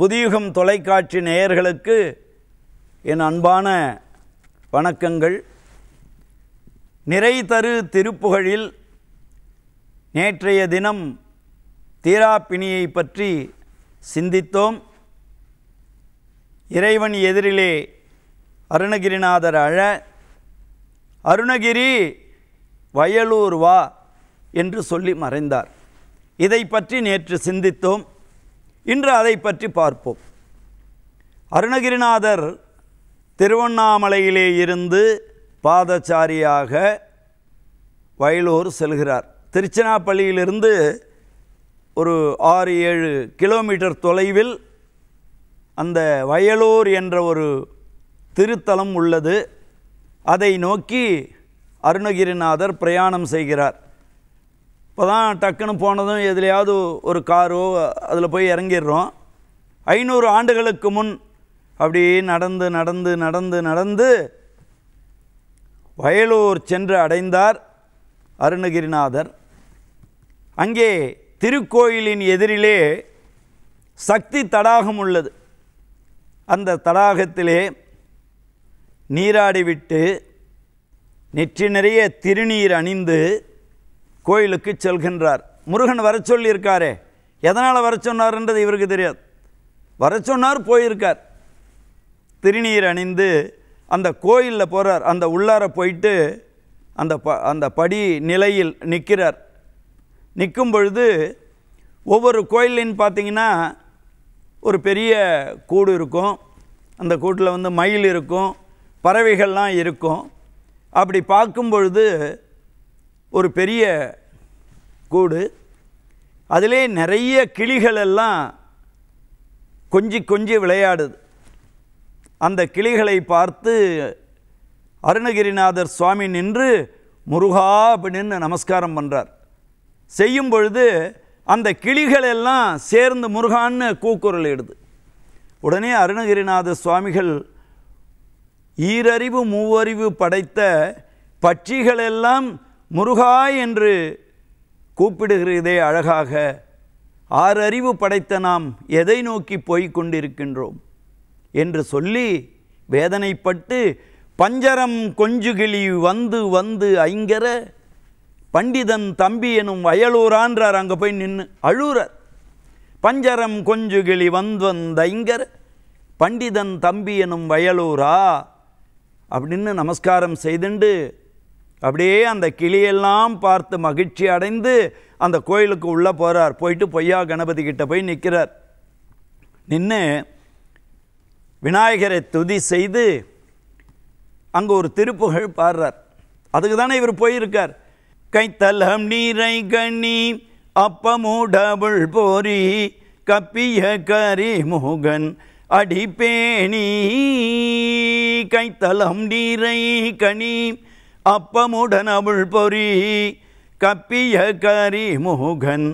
புதியுகம் தொலைக்காட்சி நேயர்களுக்கு என் அன்பான வணக்கங்கள் நிறை தரு திருப்புகழில் நேற்றைய தினம் தீராப்பிணியை பற்றி சிந்தித்தோம் இறைவன் எதிரிலே அருணகிரிநாதர் அழ அருணகிரி வயலூர் வா என்று சொல்லி மறைந்தார் இதை பற்றி நேற்று சிந்தித்தோம் இன்று அதை பற்றி பார்ப்போம் அருணகிரிநாதர் திருவண்ணாமலையிலே இருந்து பாதச்சாரியாக வயலூர் செல்கிறார் திருச்சினாப்பள்ளியிலிருந்து ஒரு ஆறு ஏழு கிலோமீட்டர் தொலைவில் அந்த வயலூர் என்ற ஒரு திருத்தலம் உள்ளது அதை நோக்கி அருணகிரிநாதர் பிரயாணம் செய்கிறார் இப்போ தான் டக்குன்னு போனதும் எதுலையாவது ஒரு காரோ அதில் போய் இறங்கிடுறோம் ஐநூறு ஆண்டுகளுக்கு முன் அப்படி நடந்து நடந்து நடந்து நடந்து வயலூர் சென்று அடைந்தார் அருணகிரிநாதர் அங்கே திருக்கோயிலின் எதிரிலே சக்தி தடாகம் உள்ளது அந்த தடாகத்திலே நீராடிவிட்டு நெற்றி நிறைய திருநீர் அணிந்து கோயிலுக்கு செல்கின்றார் முருகன் வர சொல்லியிருக்காரே எதனால் வர சொன்னார்ன்றது இவருக்கு தெரியாது வர சொன்னார் போயிருக்கார் திருநீர் அணிந்து அந்த கோயிலில் போகிறார் அந்த உள்ளார போயிட்டு அந்த ப அந்த படி நிலையில் நிற்கிறார் நிற்கும் பொழுது ஒவ்வொரு கோயிலின்னு பார்த்தீங்கன்னா ஒரு பெரிய கூடு இருக்கும் அந்த கூட்டில் வந்து மயில் இருக்கும் பறவைகள்லாம் இருக்கும் அப்படி பார்க்கும் பொழுது ஒரு பெரிய கூடு அதிலே நிறைய கிளிகள் எல்லாம் கொஞ்சி கொஞ்சி விளையாடுது அந்த கிளிகளை பார்த்து அருணகிரிநாதர் சுவாமி நின்று முருகா அப்படின்னு நமஸ்காரம் பண்ணுறார் செய்யும் பொழுது அந்த கிளிகள் எல்லாம் சேர்ந்து முருகான்னு கூக்குரல் இடுது உடனே அருணகிரிநாத சுவாமிகள் ஈரறிவு மூவறிவு படைத்த பட்சிகளெல்லாம் முருகா என்று கூப்பிடுகிறதே அழகாக ஆறறிவு படைத்த நாம் எதை நோக்கி போய்க் கொண்டிருக்கின்றோம் என்று சொல்லி வேதனைப்பட்டு பஞ்சரம் கொஞ்சுகிளி வந்து வந்து ஐங்கர பண்டிதன் தம்பி எனும் வயலூரான்றார் அங்கே போய் நின்று அழுறார் பஞ்சரம் கொஞ்சுகிளி வந்து ஐங்கர பண்டிதன் தம்பி எனும் வயலூரா அப்படின்னு நமஸ்காரம் செய்துண்டு அப்படியே அந்த கிளியெல்லாம் பார்த்து மகிழ்ச்சி அடைந்து அந்த கோயிலுக்கு உள்ளே போகிறார் போயிட்டு பொய்யா கணபதி கிட்ட போய் நிற்கிறார் நின்று விநாயகரை துதி செய்து அங்கே ஒரு திருப்புகழ் பாடுறார் அதுக்கு தானே இவர் போயிருக்கார் கைத்தலம் நீரை கண்ணி அப்பமுடபுள் போரி கப்பிய கரி முகன் அடிப்பேணி கைத்தலம் நீரை கனி அப்பமுடன் அவள் பொறி கப்பிய கரிமுகன்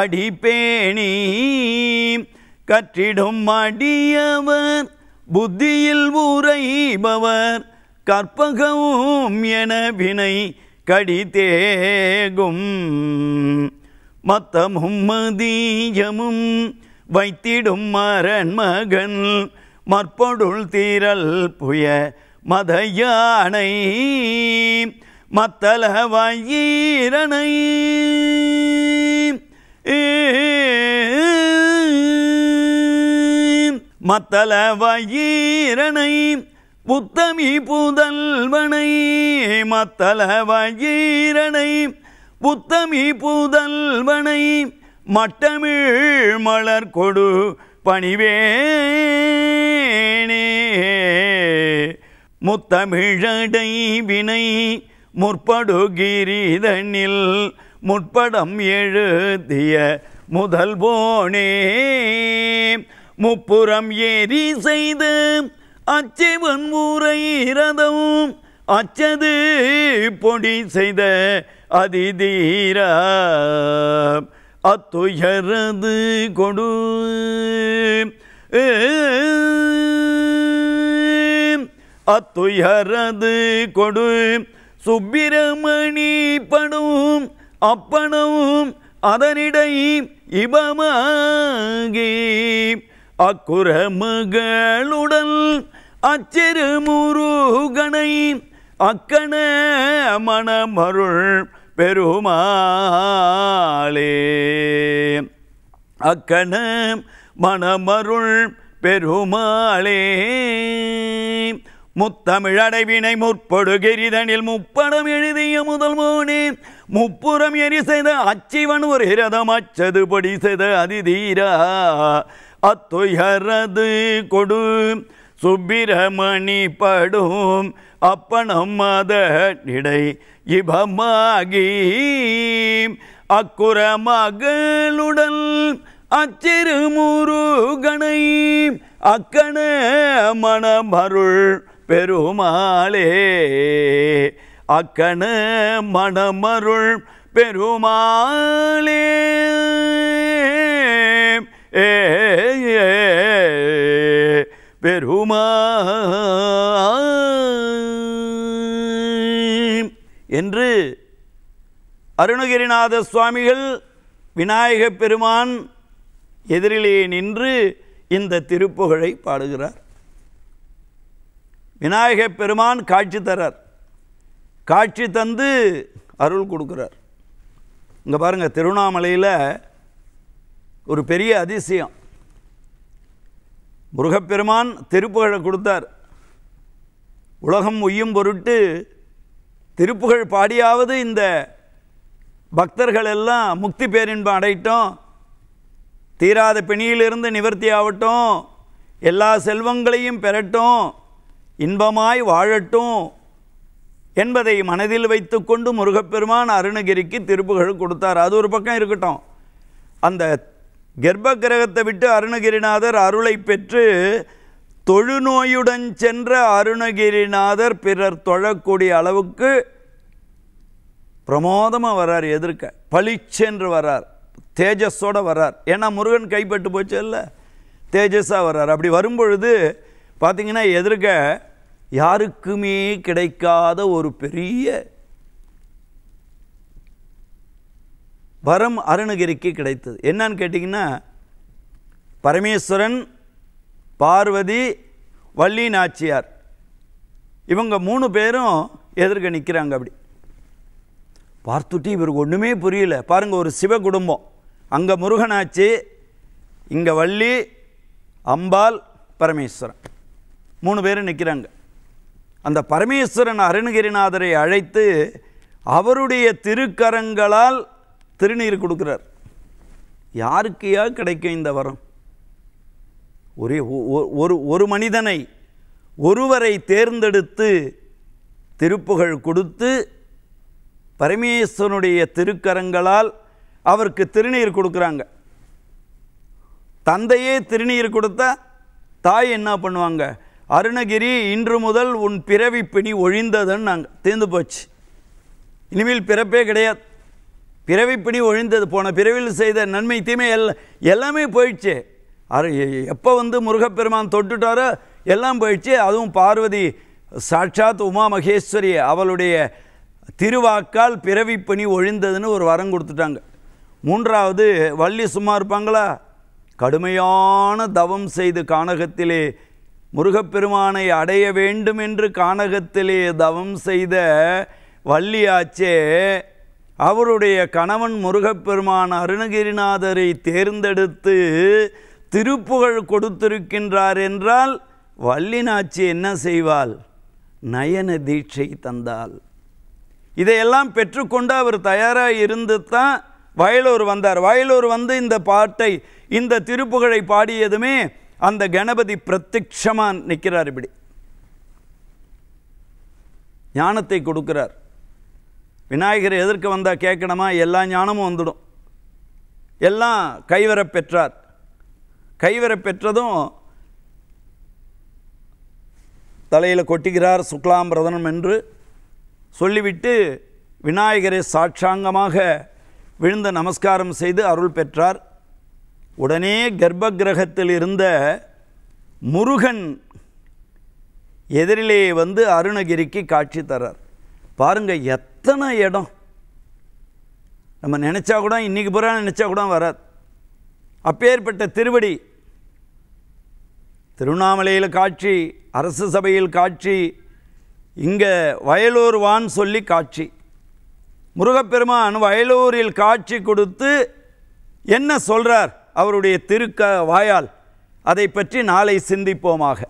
அடிப்பேணி கற்றிடும் அடியவர் புத்தியில் உரைபவர் கற்பகவும் என வினை கடிதேகும் மத்தமும் மதியமும் வைத்திடும் மரண் மகன் மற்பொடுள் தீரல் புய மதையானை யானை மத்தல வயீரனை மத்தல வயீரனை புத்தமி புதல்வனை மத்தல வயீரனை புத்தமி புதல்வனை மட்டமிழ் மலர் கொடு பணிவேனே முத்தமிழடை வினை முற்படுகிரிதனில் முற்படம் எழுதிய முதல் போனே முப்புறம் ஏறி செய்து அச்சைவன் ஊரை ரதம் அச்சது பொடி செய்த அதிதீர அத்துயரது கொடு அத்துயரது கொடு சுப்பிரமணி படும் அப்பனவும் அதனிடை இபமாகி அக்குற மகளுடன் அச்சிறு முருகனை அக்கண மணமருள் பெருமாளே அக்கண மணமருள் பெருமாளே முத்தமிழடைவினை முற்படுகிரிதனில் முப்படம் எழுதிய முதல் மோனே முப்புறம் எரி செய்த அச்சிவன் ஒரு ஹிரதம் அச்சது படி செய்த அதிதீரா அத்துயரது கொடு சுப்பிரமணி படும் அப்பனம் மத இடை இபமாகி அக்குர மகளுடல் அச்சிறு முருகனை அக்கண மனமருள் பெருமாளே அக்கண மணமருள் பெருமாளே பெருமா என்று அருணகிரிநாத சுவாமிகள் விநாயகப் பெருமான் எதிரிலே நின்று இந்த திருப்புகழை பாடுகிறார் விநாயக பெருமான் காட்சி தரார் காட்சி தந்து அருள் கொடுக்குறார் இங்கே பாருங்கள் திருவண்ணாமலையில் ஒரு பெரிய அதிசயம் முருகப்பெருமான் திருப்புகழை கொடுத்தார் உலகம் உய்யும் பொருட்டு திருப்புகழ் பாடியாவது இந்த பக்தர்கள் எல்லாம் முக்தி பேரின்பம் அடையட்டும் தீராத பிணியிலிருந்து நிவர்த்தி ஆகட்டும் எல்லா செல்வங்களையும் பெறட்டும் இன்பமாய் வாழட்டும் என்பதை மனதில் வைத்துக்கொண்டு முருகப்பெருமான் அருணகிரிக்கு திருப்புகழ் கொடுத்தார் அது ஒரு பக்கம் இருக்கட்டும் அந்த கர்ப்ப கிரகத்தை விட்டு அருணகிரிநாதர் அருளை பெற்று தொழுநோயுடன் சென்ற அருணகிரிநாதர் பிறர் தொழக்கூடிய அளவுக்கு பிரமோதமாக வரார் எதிர்க்க பளிச்சென்று வரார் தேஜஸோடு வரார் ஏன்னா முருகன் கைப்பட்டு போச்சு இல்லை தேஜஸாக வர்றார் அப்படி வரும்பொழுது பார்த்திங்கன்னா எதிர்க்க யாருக்குமே கிடைக்காத ஒரு பெரிய வரம் அருணகிரிக்கு கிடைத்தது என்னன்னு கேட்டிங்கன்னா பரமேஸ்வரன் பார்வதி வள்ளி நாச்சியார் இவங்க மூணு பேரும் எதிர்க்க நிற்கிறாங்க அப்படி பார்த்துட்டு இவருக்கு ஒன்றுமே புரியல பாருங்கள் ஒரு சிவ குடும்பம் அங்கே முருகனாச்சி இங்கே வள்ளி அம்பாள் பரமேஸ்வரன் மூணு பேரும் நிற்கிறாங்க அந்த பரமேஸ்வரன் அருணகிரிநாதரை அழைத்து அவருடைய திருக்கரங்களால் திருநீர் கொடுக்குறார் யாருக்கையா கிடைக்கும் இந்த வரம் ஒரே ஒரு ஒரு மனிதனை ஒருவரை தேர்ந்தெடுத்து திருப்புகழ் கொடுத்து பரமேஸ்வரனுடைய திருக்கரங்களால் அவருக்கு திருநீர் கொடுக்குறாங்க தந்தையே திருநீர் கொடுத்தா தாய் என்ன பண்ணுவாங்க அருணகிரி இன்று முதல் உன் பிறவி பிணி ஒழிந்ததுன்னு நாங்கள் தீர்ந்து போச்சு இனிமேல் பிறப்பே கிடையாது பிறவி பிணி ஒழிந்தது போன பிறவியில் செய்த நன்மை தீமை எல்லா எல்லாமே போயிடுச்சு அரு எப்போ வந்து முருகப்பெருமான் தொட்டுட்டாரோ எல்லாம் போயிடுச்சு அதுவும் பார்வதி சாட்சாத் உமா மகேஸ்வரி அவளுடைய திருவாக்கால் பிறவி பணி ஒழிந்ததுன்னு ஒரு வரம் கொடுத்துட்டாங்க மூன்றாவது வள்ளி சும்மா இருப்பாங்களா கடுமையான தவம் செய்து கானகத்திலே முருகப்பெருமானை அடைய வேண்டும் என்று கானகத்திலே தவம் செய்த வள்ளியாச்சே அவருடைய கணவன் முருகப்பெருமான் அருணகிரிநாதரை தேர்ந்தெடுத்து திருப்புகழ் கொடுத்திருக்கின்றார் என்றால் வள்ளினாச்சி என்ன செய்வாள் நயன தீட்சை தந்தாள் இதையெல்லாம் பெற்றுக்கொண்டு அவர் தயாராக இருந்து தான் வயலூர் வந்தார் வயலூர் வந்து இந்த பாட்டை இந்த திருப்புகழை பாடியதுமே அந்த கணபதி பிரத்யக்ஷமாக நிற்கிறார் இப்படி ஞானத்தை கொடுக்கிறார் விநாயகர் எதற்கு வந்தால் கேட்கணுமா எல்லா ஞானமும் வந்துடும் எல்லாம் கைவரப் பெற்றார் கைவரப் பெற்றதும் தலையில் கொட்டுகிறார் சுக்லாம் பிரதனம் என்று சொல்லிவிட்டு விநாயகரை சாட்சாங்கமாக விழுந்த நமஸ்காரம் செய்து அருள் பெற்றார் உடனே கர்ப்ப கிரகத்தில் இருந்த முருகன் எதிரிலே வந்து அருணகிரிக்கு காட்சி தரார் பாருங்கள் எத்தனை இடம் நம்ம நினச்சா கூட இன்றைக்கி பூரா நினச்சா கூட வராது அப்பேற்பட்ட திருவடி திருவண்ணாமலையில் காட்சி அரசு சபையில் காட்சி இங்கே வயலூர் வான் சொல்லி காட்சி முருகப்பெருமான் வயலூரில் காட்சி கொடுத்து என்ன சொல்கிறார் அவருடைய திருக்க வாயால் அதை பற்றி நாளை சிந்திப்போமாக